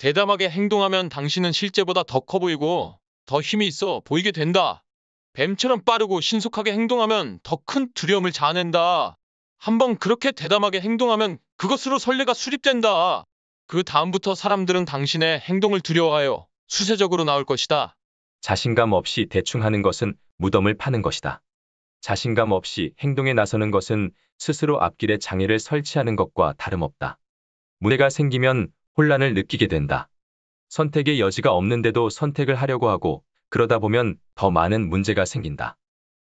대담하게 행동하면 당신은 실제보다 더 커 보이고 더 힘이 있어 보이게 된다. 뱀처럼 빠르고 신속하게 행동하면 더 큰 두려움을 자아낸다. 한번 그렇게 대담하게 행동하면 그것으로 설레가 수립된다. 그 다음부터 사람들은 당신의 행동을 두려워하여 수세적으로 나올 것이다. 자신감 없이 대충 하는 것은 무덤을 파는 것이다. 자신감 없이 행동에 나서는 것은 스스로 앞길에 장애를 설치하는 것과 다름없다. 문제가 생기면 혼란을 느끼게 된다. 선택의 여지가 없는데도 선택을 하려고 하고 그러다 보면 더 많은 문제가 생긴다.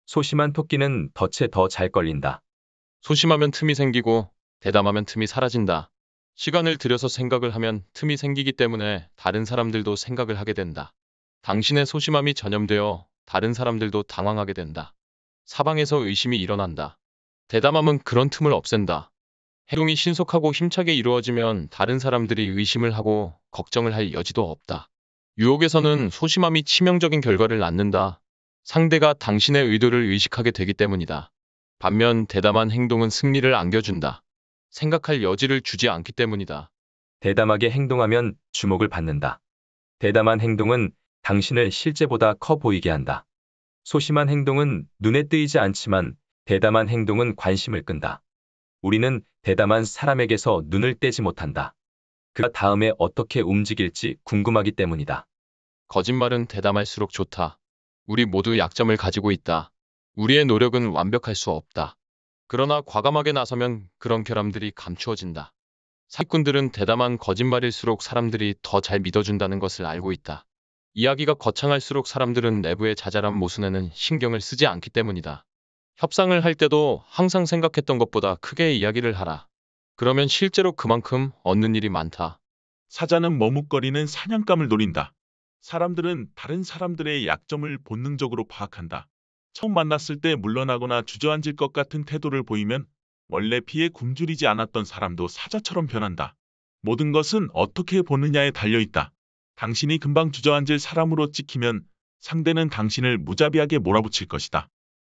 소심한 토끼는 덫에 더 잘 걸린다. 소심하면 틈이 생기고 대담하면 틈이 사라진다. 시간을 들여서 생각을 하면 틈이 생기기 때문에 다른 사람들도 생각을 하게 된다. 당신의 소심함이 전염되어 다른 사람들도 당황하게 된다. 사방에서 의심이 일어난다. 대담함은 그런 틈을 없앤다. 해동이 신속하고 힘차게 이루어지면 다른 사람들이 의심을 하고 걱정을 할 여지도 없다. 유혹에서는 음. 소심함이 치명적인 결과를 낳는다. 상대가 당신의 의도를 의식하게 되기 때문이다. 반면 대담한 행동은 승리를 안겨준다. 생각할 여지를 주지 않기 때문이다. 대담하게 행동하면 주목을 받는다. 대담한 행동은 당신을 실제보다 커 보이게 한다. 소심한 행동은 눈에 뜨이지 않지만 대담한 행동은 관심을 끈다. 우리는 대담한 사람에게서 눈을 떼지 못한다. 그가 다음에 어떻게 움직일지 궁금하기 때문이다. 거짓말은 대담할수록 좋다. 우리 모두 약점을 가지고 있다. 우리의 노력은 완벽할 수 없다. 그러나 과감하게 나서면 그런 결함들이 감추어진다. 사기꾼들은 대담한 거짓말일수록 사람들이 더 잘 믿어준다는 것을 알고 있다. 이야기가 거창할수록 사람들은 내부의 자잘한 모순에는 신경을 쓰지 않기 때문이다. 협상을 할 때도 항상 생각했던 것보다 크게 이야기를 하라. 그러면 실제로 그만큼 얻는 일이 많다. 사자는 머뭇거리는 사냥감을 노린다. 사람들은 다른 사람들의 약점을 본능적으로 파악한다. 처음 만났을 때 물러나거나 주저앉을 것 같은 태도를 보이면 원래 피해 굶주리지 않았던 사람도 사자처럼 변한다. 모든 것은 어떻게 보느냐에 달려있다. 당신이 금방 주저앉을 사람으로 찍히면 상대는 당신을 무자비하게 몰아붙일 것이다.